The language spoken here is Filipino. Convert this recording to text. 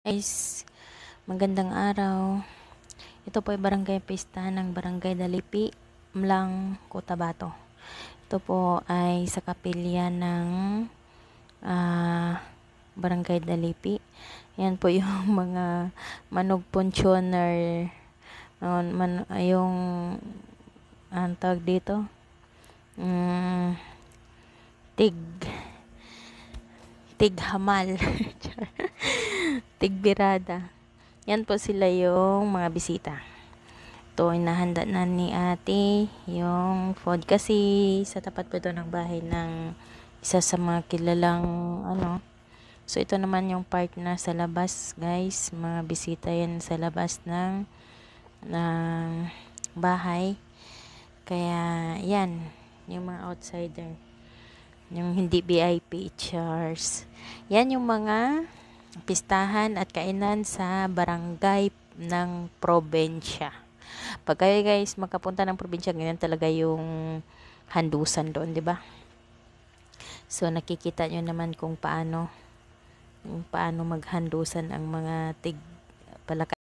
Guys, magandang araw. Ito po ay barangay pista ng barangay Dalipi, Mlang, Cotabato. Ito po ay sa kapilya ng uh, barangay Dalipi. Yan po yung mga manog ponchoner, uh, ah, man, yung ang tawag dito, um, tig tighamal. tigbirada. Yan po sila yung mga bisita. Ito, inahanda na ni ate yung food. Kasi sa tapat po ito ng bahay ng isa sa mga kilalang ano. So, ito naman yung part na sa labas, guys. Mga bisita yan sa labas ng, ng bahay. Kaya, yan. Yung mga outsider. Yung hindi VIP chars. Yan yung mga pistahan at kainan sa barangay ng probensya. Pag kayo guys makapunta ng probinsya, ganyan talaga yung handusan doon, di ba? So nakikita nyo naman kung paano kung paano maghandusan ang mga tig palaka